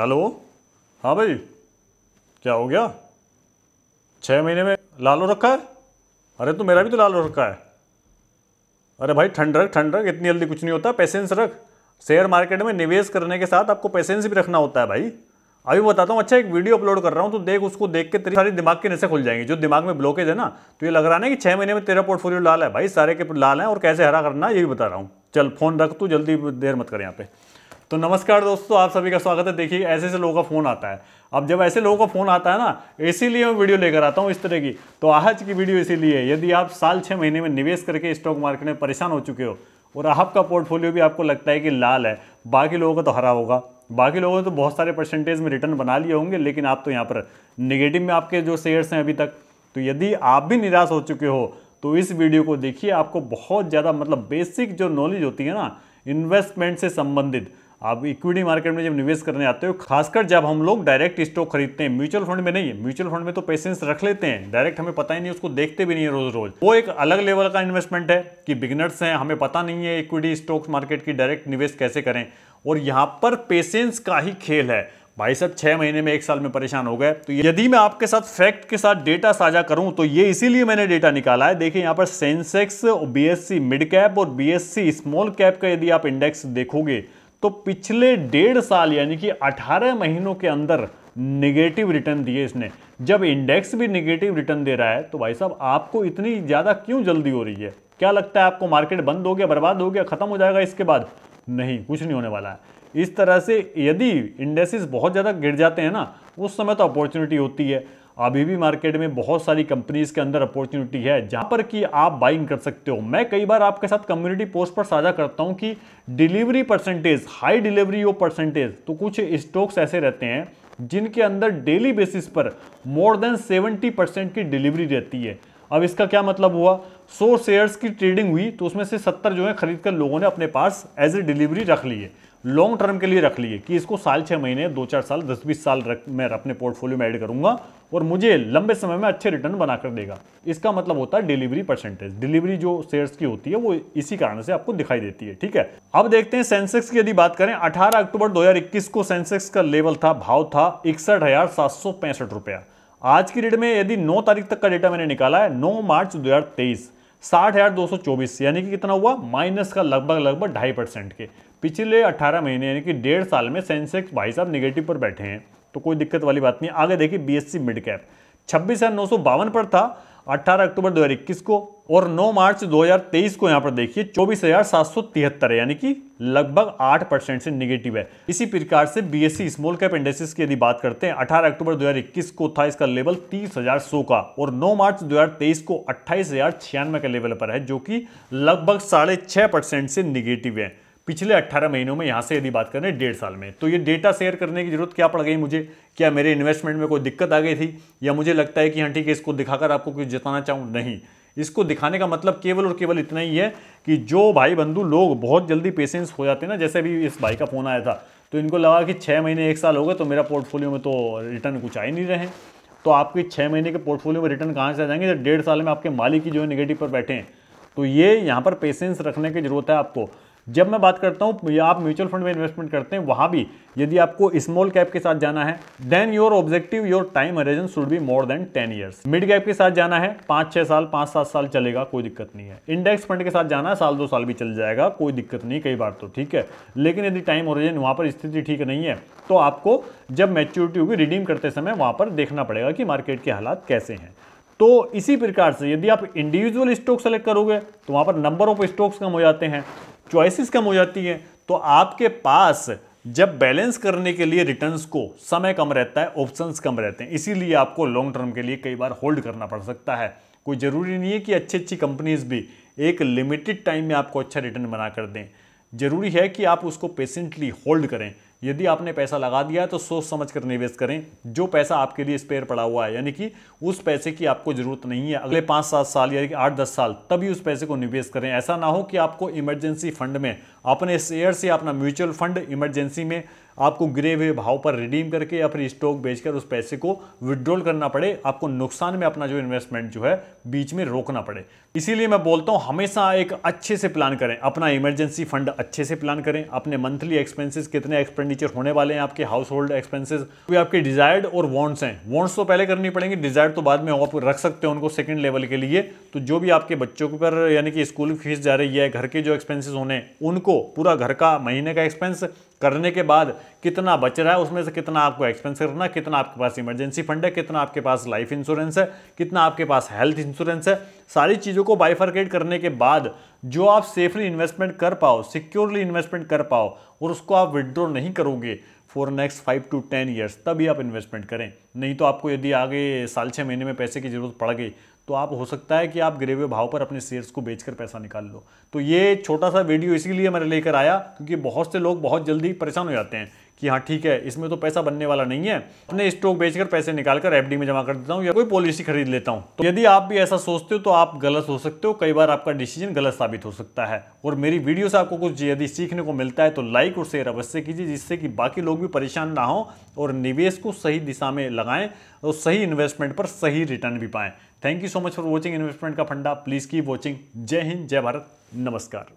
hello हाँ भाई क्या हो गया छः महीने में लाल हो रखा है अरे तो मेरा भी तो लाल हो रखा है अरे भाई ठंड रख ठंड रख इतनी जल्दी कुछ नहीं होता पैसेंस रख शेयर मार्केट में निवेश करने के साथ आपको पैसेंस भी रखना होता है भाई अभी बताता हूँ अच्छा एक वीडियो अपलोड कर रहा हूँ तो देख उसको देख के तेरी सारी दिमाग की नशे खुल जाएंगे जो दिमाग में ब्लॉकेज है ना तो ये लग रहा है कि छः महीने में तेरा पोर्टफोलियो लाल है भाई सारे के लाल है और कैसे हरा करना ये भी बता रहा हूँ चल फोन रख तू जल्दी देर मत कर यहाँ पे तो नमस्कार दोस्तों आप सभी का स्वागत है देखिए ऐसे ऐसे लोगों का फ़ोन आता है अब जब ऐसे लोगों का फ़ोन आता है ना इसीलिए मैं वीडियो लेकर आता हूँ इस तरह की तो आज की वीडियो इसीलिए यदि आप साल छः महीने में निवेश करके स्टॉक मार्केट में परेशान हो चुके हो और आपका पोर्टफोलियो भी आपको लगता है कि लाल है बाकी लोगों का तो हरा होगा बाकी लोगों ने तो बहुत सारे परसेंटेज में रिटर्न बना लिए होंगे लेकिन आप तो यहाँ पर निगेटिव में आपके जो शेयर्स हैं अभी तक तो यदि आप भी निराश हो चुके हो तो इस वीडियो को देखिए आपको बहुत ज़्यादा मतलब बेसिक जो नॉलेज होती है ना इन्वेस्टमेंट से संबंधित आप इक्विटी मार्केट में जब निवेश करने आते हो खासकर जब हम लोग डायरेक्ट स्टॉक खरीदते हैं म्यूचुअल फंड में नहीं है म्यूचुअल फंड में तो पेशेंस रख लेते हैं डायरेक्ट हमें पता ही नहीं उसको देखते भी नहीं है रोज रोज वो एक अलग लेवल का इन्वेस्टमेंट है कि बिगनर्स हैं हमें पता नहीं है इक्विटी स्टॉक मार्केट की डायरेक्ट निवेश कैसे करें और यहाँ पर पेशेंस का ही खेल है भाई साहब छः महीने में एक साल में परेशान हो गए तो यदि मैं आपके साथ फैक्ट के साथ डेटा साझा करूं तो ये इसीलिए मैंने डेटा निकाला है देखिए यहाँ पर Sensex B C mid cap और सी स्मॉल कैप का यदि आप इंडेक्स देखोगे तो पिछले डेढ़ साल यानी कि 18 महीनों के अंदर निगेटिव रिटर्न दिए इसने जब इंडेक्स भी निगेटिव रिटर्न दे रहा है तो भाई साहब आपको इतनी ज़्यादा क्यों जल्दी हो रही है क्या लगता है आपको मार्केट बंद हो गया बर्बाद हो गया खत्म हो जाएगा इसके बाद नहीं कुछ नहीं होने वाला है इस तरह से यदि इंडेसिस बहुत ज़्यादा गिर जाते हैं ना उस समय तो अपॉर्चुनिटी होती है अभी भी मार्केट में बहुत सारी कंपनीज के अंदर अपॉर्चुनिटी है जहां पर कि आप बाइंग कर सकते हो मैं कई बार आपके साथ कम्युनिटी पोस्ट पर साझा करता हूं कि डिलीवरी परसेंटेज हाई डिलीवरी ओ परसेंटेज तो कुछ स्टॉक्स ऐसे रहते हैं जिनके अंदर डेली बेसिस पर मोर देन सेवेंटी परसेंट की डिलीवरी रहती है अब इसका क्या मतलब हुआ सौ शेयर्स की ट्रेडिंग हुई तो उसमें से सत्तर जो है खरीद कर लोगों ने अपने पास एज ए डिलीवरी रख ली है लॉन्ग टर्म के लिए रख लिए कि इसको साल छः महीने दो चार साल दस बीस साल रख मैं अपने पोर्टफोलियो में ऐड करूंगा और मुझे लंबे समय में अच्छे रिटर्न बनाकर देगा इसका मतलब होता है डिलीवरी परसेंटेज डिलीवरी जो शेयर्स की होती है वो इसी कारण से आपको दिखाई देती है ठीक है अब देखते हैं सेंसेक्स की यदि बात करें 18 अक्टूबर 2021 को सेंसेक्स का लेवल था भाव था इकसठ रुपया आज की डेट में यदि 9 तारीख तक का डेटा मैंने निकाला है 9 मार्च 2023 साठ हजार दो सौ चौबीस यानी कि कितना हुआ माइनस का लगभग लगभग ढाई परसेंट के पिछले 18 महीने यानी कि डेढ़ साल में सेंसेक्स भाई साहब निगेटिव पर बैठे हैं तो कोई दिक्कत वाली बात नहीं आगे देखिए सी मिड कैप छब्बीस हजार नौ सौ बावन पर था 18 अक्टूबर 2021 को और 9 मार्च 2023 को यहाँ पर देखिए चौबीस हजार यानी कि लगभग 8 परसेंट से निगेटिव है इसी प्रकार से B C small cap industries की यदि बात करते हैं 18 अक्टूबर 2021 को था इसका लेवल 30,100 का और 9 मार्च 2023 को अट्ठाईस के लेवल पर है जो कि लगभग साढ़े छह परसेंट से निगेटिव है पिछले 18 महीनों में यहाँ से यदि बात करें डेढ़ साल में तो ये डेटा शेयर करने की जरूरत क्या पड़ गई मुझे क्या मेरे इन्वेस्टमेंट में कोई दिक्कत आ गई थी या मुझे लगता है कि हाँ ठीक है इसको दिखाकर आपको कुछ जताना चाहूँ नहीं इसको दिखाने का मतलब केवल और केवल इतना ही है कि जो भाई बंधु लोग बहुत जल्दी पेशेंस हो जाते हैं ना जैसे अभी इस भाई का फ़ोन आया था तो इनको लगा कि छः महीने एक साल हो गए तो मेरा पोर्टफोलियो में तो रिटर्न कुछ आ ही नहीं रहे तो आपके छः महीने के पोर्टफोलियो में रिटर्न कहाँ से आ जाएंगे जब डेढ़ साल में आपके मालिक ही जो है निगेटिव पर बैठे हैं तो ये यहाँ पर पेशेंस रखने की ज़रूरत है आपको जब मैं बात करता हूँ आप म्यूचुअल फंड में इन्वेस्टमेंट करते हैं वहाँ भी यदि आपको स्मॉल कैप के साथ जाना है then your objective your time horizon should be more than ten years mid cap के साथ जाना है पाँच छः साल पाँच सात साल चलेगा कोई दिक्कत नहीं है इंडेक्स फंड के साथ जाना है साल दो साल भी चल जाएगा कोई दिक्कत नहीं कई बार तो ठीक है लेकिन यदि टाइम ओरिजन वहाँ पर स्थिति ठीक नहीं है तो आपको जब मैच्योरिटी होगी रिडीम करते समय वहाँ पर देखना पड़ेगा कि मार्केट के हालात कैसे हैं तो इसी प्रकार से यदि आप इंडिविजुअल स्टॉक सेलेक्ट करोगे तो वहाँ पर नंबर ऑफ स्टॉक्स कम हो जाते हैं चॉइसिस कम हो जाती हैं तो आपके पास जब बैलेंस करने के लिए रिटर्न्स को समय कम रहता है ऑप्शंस कम रहते हैं इसीलिए आपको लॉन्ग टर्म के लिए कई बार होल्ड करना पड़ सकता है कोई ज़रूरी नहीं है कि अच्छी अच्छी कंपनीज भी एक लिमिटेड टाइम में आपको अच्छा रिटर्न बना कर दें ज़रूरी है कि आप उसको पेशेंटली होल्ड करें यदि आपने पैसा लगा दिया है तो सोच समझ कर निवेश करें जो पैसा आपके लिए स्पेयर पड़ा हुआ है यानी कि उस पैसे की आपको जरूरत नहीं है अगले पाँच सात साल यानी कि आठ दस साल तभी उस पैसे को निवेश करें ऐसा ना हो कि आपको इमरजेंसी फंड में अपने शेयर से अपना म्यूचुअल फंड इमरजेंसी में आपको गिरे हुए भाव पर रिडीम करके या फिर स्टॉक बेचकर उस पैसे को विदड्रॉल करना पड़े आपको नुकसान में अपना जो इन्वेस्टमेंट जो है बीच में रोकना पड़े इसीलिए मैं बोलता हूँ हमेशा एक अच्छे से प्लान करें अपना इमरजेंसी फंड अच्छे से प्लान करें अपने मंथली एक्सपेंसिस कितने एक्सपेंडिचर होने वाले हैं आपके हाउस होल्ड एक्सपेंसिस आपके डिजायर्ड और वॉन्ट्स हैं वॉन्ट्स तो पहले करनी पड़ेंगे डिजायर्ड तो बाद में आप रख सकते हैं उनको सेकेंड लेवल के लिए तो जो भी आपके बच्चों पर यानी कि स्कूल फीस जा रही है घर के जो एक्सपेंसिस होने उनको पूरा घर का महीने का एक्सपेंस करने के बाद कितना बच रहा है उसमें से कितना आपको एक्सपेंस करना है कितना आपके पास इमरजेंसी फंड है कितना आपके पास लाइफ इंश्योरेंस है कितना आपके पास हेल्थ इंश्योरेंस है सारी चीज़ों को बाइफर्केट करने के बाद जो आप सेफली इन्वेस्टमेंट कर पाओ सिक्योरली इन्वेस्टमेंट कर पाओ और उसको आप विड्रॉ नहीं करोगे for next five to ten years तभी आप इन्वेस्टमेंट करें नहीं तो आपको यदि आगे साल छः महीने में पैसे की ज़रूरत पड़ गई तो आप हो सकता है कि आप गिरे हुए भाव पर अपने शेयर्स को बेचकर पैसा निकाल लो तो ये छोटा सा वीडियो इसीलिए मैंने लेकर आया क्योंकि बहुत से लोग बहुत जल्दी परेशान हो जाते हैं कि हाँ ठीक है इसमें तो पैसा बनने वाला नहीं है अपने स्टॉक बेचकर पैसे निकालकर एफडी में जमा कर देता हूँ या कोई पॉलिसी खरीद लेता हूँ तो यदि आप भी ऐसा सोचते हो तो आप गलत हो सकते हो कई बार आपका डिसीजन गलत साबित हो सकता है और मेरी वीडियो से आपको कुछ यदि सीखने को मिलता है तो लाइक और शेयर अवश्य कीजिए जिससे कि बाकी लोग भी परेशान ना हो और निवेश को सही दिशा में लगाएं और सही इन्वेस्टमेंट पर सही रिटर्न भी पाएँ thank you so much for watching investment का फंडा प्लीज़ की वॉचिंग जय हिंद जय भारत नमस्कार